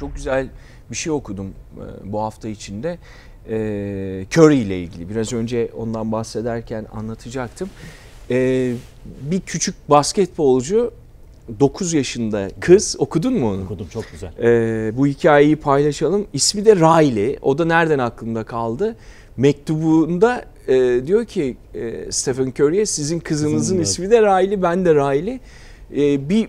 Çok güzel bir şey okudum e, bu hafta içinde. E, Curry ile ilgili biraz önce ondan bahsederken anlatacaktım. E, bir küçük basketbolcu 9 yaşında kız okudun mu onu? Okudum çok güzel. bu hikayeyi paylaşalım. İsmi de Riley. O da nereden aklımda kaldı? Mektubunda diyor ki Stephen Curry'e sizin kızınızın Kızım, ismi de Riley ben de Riley. bir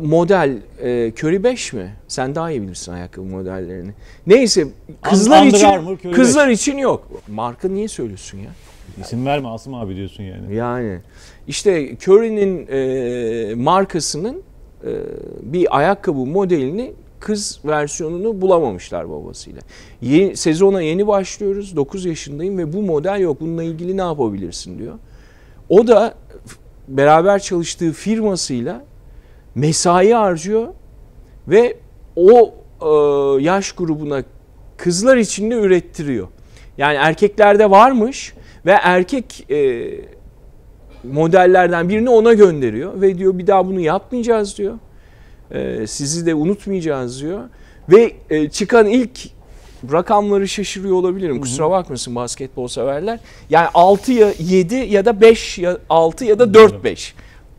model e, Curry 5 mi? Sen daha iyi bilirsin ayakkabı modellerini. Neyse kızlar Under için Armour, Curry kızlar 5. için yok. Marka niye söylüyorsun ya? İsim verme Asım abi diyorsun yani. Yani işte Curry'nin e, markasının e, bir ayakkabı modelini kız versiyonunu bulamamışlar babasıyla. Yeni, sezona yeni başlıyoruz. 9 yaşındayım ve bu model yok. Bununla ilgili ne yapabilirsin diyor. O da beraber çalıştığı firmasıyla mesai harcıyor ve o e, yaş grubuna kızlar için de ürettiriyor. Yani erkeklerde varmış ve erkek e, modellerden birini ona gönderiyor ve diyor bir daha bunu yapmayacağız diyor. E, sizi de unutmayacağız diyor. Ve e, çıkan ilk rakamları şaşırıyor olabilirim. Kusura bakmasın basketbol severler. Yani 6 ya 7 ya da 5 ya 6 ya da 4 5.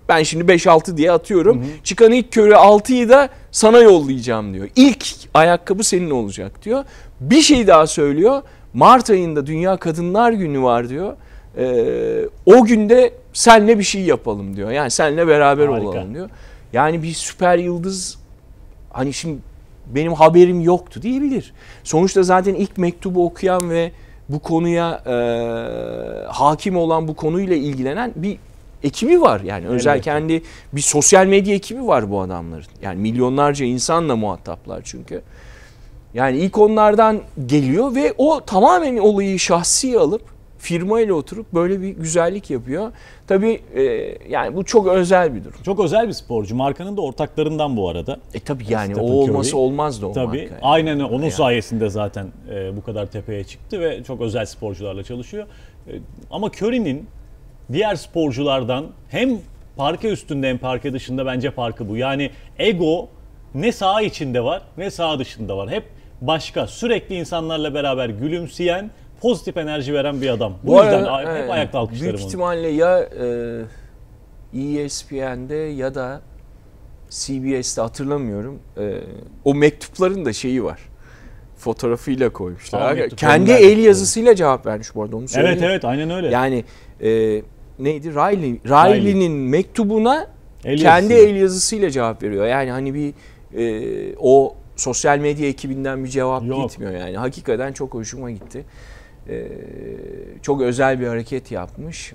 Ben şimdi 5-6 diye atıyorum. Hı hı. Çıkan ilk körü 6'yı da sana yollayacağım diyor. İlk ayakkabı senin olacak diyor. Bir şey daha söylüyor. Mart ayında Dünya Kadınlar Günü var diyor. Ee, o günde senle bir şey yapalım diyor. Yani senle beraber Harika. olalım diyor. Yani bir süper yıldız hani şimdi benim haberim yoktu diyebilir. Sonuçta zaten ilk mektubu okuyan ve bu konuya e, hakim olan bu konuyla ilgilenen bir ekibi var. Yani özel kendi bir sosyal medya ekibi var bu adamların. Yani milyonlarca insanla muhataplar çünkü. Yani ilk onlardan geliyor ve o tamamen olayı şahsi alıp firma ile oturup böyle bir güzellik yapıyor. Tabii e, yani bu çok özel bir durum. Çok özel bir sporcu. Markanın da ortaklarından bu arada. E tabii e, yani Stephen o Curry. olması olmazdı o tabii, marka. Tabii aynen onun yani. sayesinde zaten e, bu kadar tepeye çıktı ve çok özel sporcularla çalışıyor. E, ama Curry'nin diğer sporculardan hem parke üstünde hem parke dışında bence farkı bu. Yani ego ne saha içinde var ne saha dışında var. Hep başka sürekli insanlarla beraber gülümseyen, pozitif enerji veren bir adam. Bu, bu yüzden ara, hep he, ayakta alkışlarım Büyük onu. ihtimalle ya e, ESPN'de ya da CBS'te hatırlamıyorum. E, o mektupların da şeyi var fotoğrafıyla koymuşlar. Tamam, Kendi el yazısıyla cevap vermiş bu arada onu söyleyeyim. Evet evet aynen öyle. Yani e, neydi Riley Riley'nin Riley. mektubuna el kendi el yazısıyla cevap veriyor. Yani hani bir e, o sosyal medya ekibinden bir cevap Yok. gitmiyor yani. Hakikaten çok hoşuma gitti. E, çok özel bir hareket yapmış.